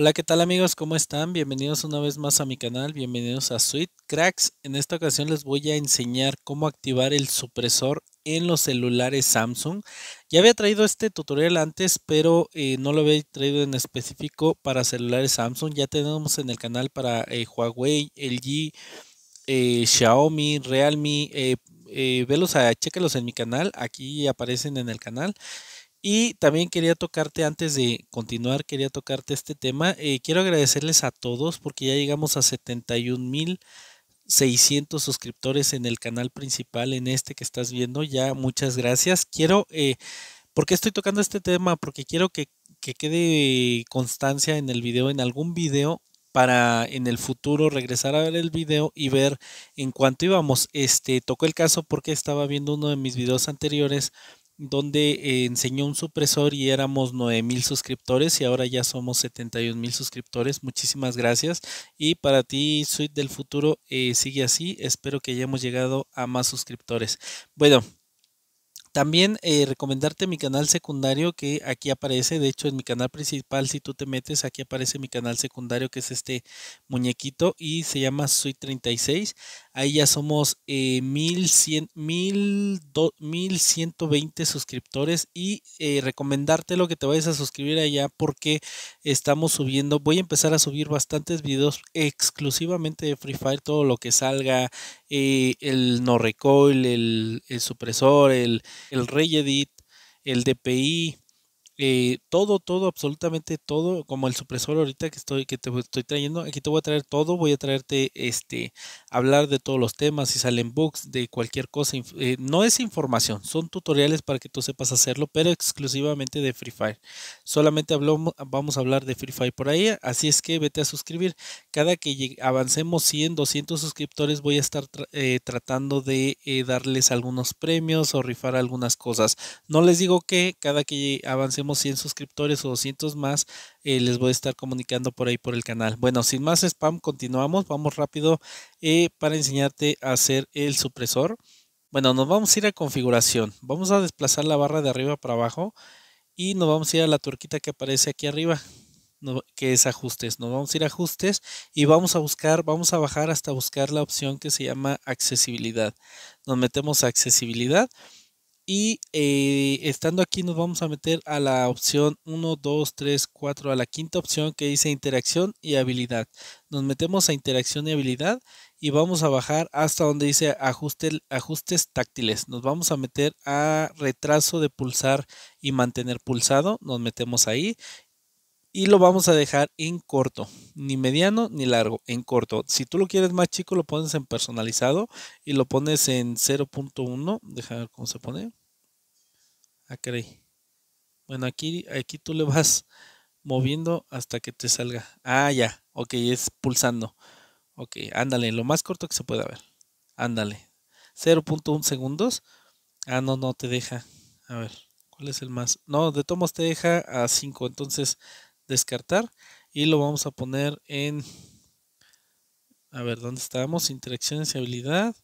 Hola, ¿qué tal amigos? ¿Cómo están? Bienvenidos una vez más a mi canal, bienvenidos a Sweet Cracks. En esta ocasión les voy a enseñar cómo activar el supresor en los celulares Samsung. Ya había traído este tutorial antes, pero eh, no lo había traído en específico para celulares Samsung. Ya tenemos en el canal para eh, Huawei, LG, eh, Xiaomi, Realme. Eh, velos, a, ah, chequelos en mi canal, aquí aparecen en el canal. Y también quería tocarte, antes de continuar, quería tocarte este tema. Eh, quiero agradecerles a todos porque ya llegamos a 71.600 suscriptores en el canal principal, en este que estás viendo. Ya, muchas gracias. Quiero, eh, ¿por qué estoy tocando este tema? Porque quiero que, que quede constancia en el video, en algún video para en el futuro regresar a ver el video y ver en cuánto íbamos. Este tocó el caso porque estaba viendo uno de mis videos anteriores donde eh, enseñó un supresor y éramos mil suscriptores y ahora ya somos mil suscriptores. Muchísimas gracias. Y para ti, Suite del Futuro, eh, sigue así. Espero que hayamos llegado a más suscriptores. Bueno, también eh, recomendarte mi canal secundario que aquí aparece, de hecho en mi canal principal si tú te metes aquí aparece mi canal secundario que es este muñequito y se llama Suite36. Ahí ya somos 1120 eh, suscriptores y eh, recomendarte lo que te vayas a suscribir allá porque estamos subiendo, voy a empezar a subir bastantes videos exclusivamente de Free Fire, todo lo que salga, eh, el no recoil, el, supresor, el, el rey edit, el DPI, eh, todo, todo, absolutamente todo, como el supresor ahorita que estoy, que te estoy trayendo, aquí te voy a traer todo, voy a traerte este, hablar de todos los temas, si salen books, de cualquier cosa, eh, no es información, son tutoriales para que tú sepas hacerlo, pero exclusivamente de Free Fire. Solamente vamos a hablar de Free Fire por ahí, así es que vete a suscribir. Cada que avancemos 100, 200 suscriptores, voy a estar eh, tratando de darles algunos premios o rifar algunas cosas. No les digo que cada que avancemos 100 suscriptores o 200 más, eh, les voy a estar comunicando por ahí por el canal. Bueno, sin más spam, continuamos. Vamos rápido eh, para enseñarte a hacer el supresor. Bueno, nos vamos a ir a configuración. Vamos a desplazar la barra de arriba para abajo y nos vamos a ir a la turquita que aparece aquí arriba. que es ajustes. Nos vamos a ir a ajustes y vamos a buscar, vamos a bajar hasta buscar la opción que se llama accesibilidad. Nos metemos a accesibilidad y eh, estando aquí nos vamos a meter a la opción 1, 2, 3, 4, a la quinta opción que dice interacción y habilidad. Nos metemos a interacción y habilidad y vamos a bajar hasta donde dice ajuste, ajustes táctiles. Nos vamos a meter a retraso de pulsar y mantener pulsado. Nos metemos ahí y lo vamos a dejar en corto, ni mediano ni largo, en corto. Si tú lo quieres más chico, lo pones en personalizado y lo pones en 0.1. Deja ver cómo se pone. Ah, creí. Bueno, aquí, aquí tú le vas moviendo hasta que te salga. Ah, ya. Ok, es pulsando. Ok, ándale, lo más corto que se pueda ver. Ándale. 0.1 segundos. Ah, no, no te deja. A ver, ¿cuál es el más? No, de tomos te deja a 5. Entonces, descartar y lo vamos a poner en a ver dónde estábamos interacciones y habilidad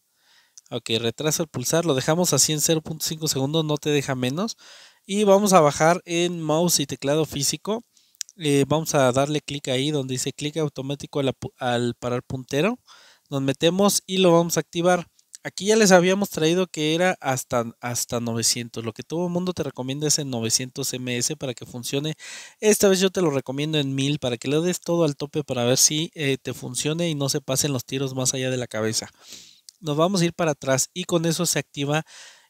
ok retraso al pulsar lo dejamos así en 0.5 segundos no te deja menos y vamos a bajar en mouse y teclado físico eh, vamos a darle clic ahí donde dice clic automático al, al parar puntero nos metemos y lo vamos a activar Aquí ya les habíamos traído que era hasta, hasta 900. Lo que todo el mundo te recomienda es en 900 ms para que funcione. Esta vez yo te lo recomiendo en 1000 para que le des todo al tope para ver si eh, te funcione y no se pasen los tiros más allá de la cabeza. Nos vamos a ir para atrás y con eso se activa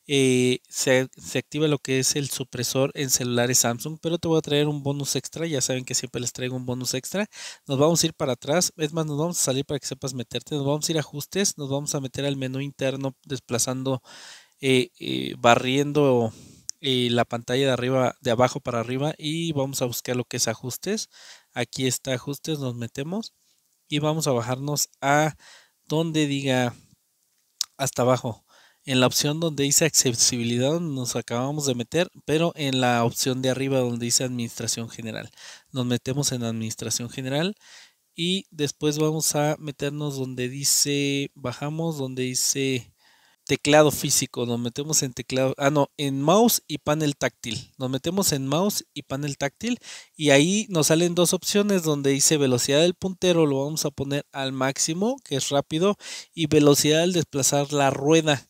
eh, se, activa lo que es el supresor en celulares Samsung, pero te voy a traer un bonus extra, ya saben que siempre les traigo un bonus extra, nos vamos a ir para atrás, es más, nos vamos a salir para que sepas meterte, nos vamos a ir a ajustes, nos vamos a meter al menú interno desplazando, eh, eh, barriendo la pantalla de arriba, de abajo para arriba y vamos a buscar lo que es ajustes, aquí está ajustes, nos metemos y vamos a bajarnos a donde diga hasta abajo, en la opción donde dice accesibilidad nos acabamos de meter, pero en la opción de arriba donde dice administración general. Nos metemos en administración general y después vamos a meternos donde dice, bajamos donde dice teclado físico, nos metemos en teclado, ah no, en mouse y panel táctil. Nos metemos en mouse y panel táctil y ahí nos salen dos opciones donde dice velocidad del puntero, lo vamos a poner al máximo, que es rápido, y velocidad al desplazar la rueda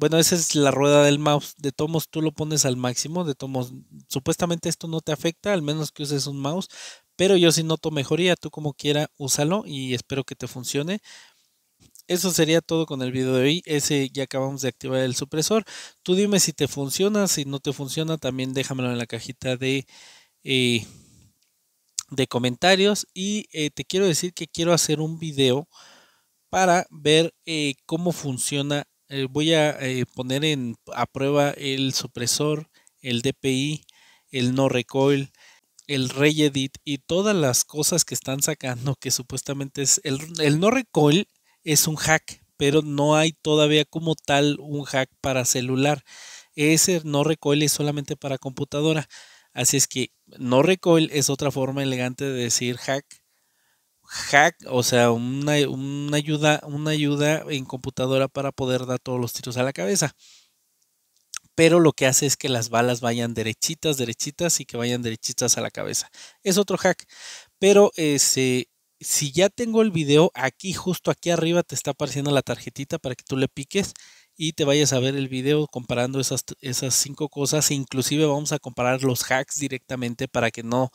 bueno, esa es la rueda del mouse. De tomos tú lo pones al máximo. De tomos, supuestamente esto no te afecta, al menos que uses un mouse. Pero yo si noto mejoría, tú como quiera, úsalo y espero que te funcione. Eso sería todo con el video de hoy. Ese ya acabamos de activar el supresor. Tú dime si te funciona, si no te funciona, también déjamelo en la cajita de, eh, de comentarios. Y eh, te quiero decir que quiero hacer un video para ver eh, cómo funciona eh, voy a eh, poner en, a prueba el supresor, el DPI, el no recoil, el edit y todas las cosas que están sacando que supuestamente es el no recoil es un hack, pero no hay todavía como tal un hack para celular. Ese no recoil es solamente para computadora. Así es que no recoil es otra forma elegante de decir hack hack, o sea, una, ayuda, una ayuda en computadora para poder dar todos los tiros a la cabeza. Pero lo que hace es que las balas vayan derechitas, derechitas y que vayan derechitas a la cabeza. Es otro hack. Pero ese, si ya tengo el video, aquí justo aquí arriba te está apareciendo la tarjetita para que tú le piques y te vayas a ver el video comparando esas, esas cinco cosas. E inclusive vamos a comparar los hacks directamente para que no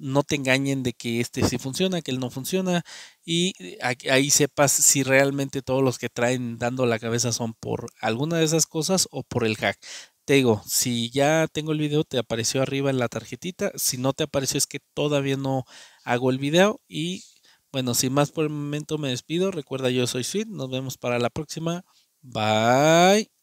no te engañen de que este sí funciona, que él no funciona y eh, ahí sepas si realmente todos los que traen dando la cabeza son por alguna de esas cosas o por el hack. Te digo, si ya tengo el video, te apareció arriba en la tarjetita. Si no te apareció es que todavía no hago el video. Y bueno, sin más por el momento me despido. Recuerda, yo soy Sweet. Nos vemos para la próxima. Bye.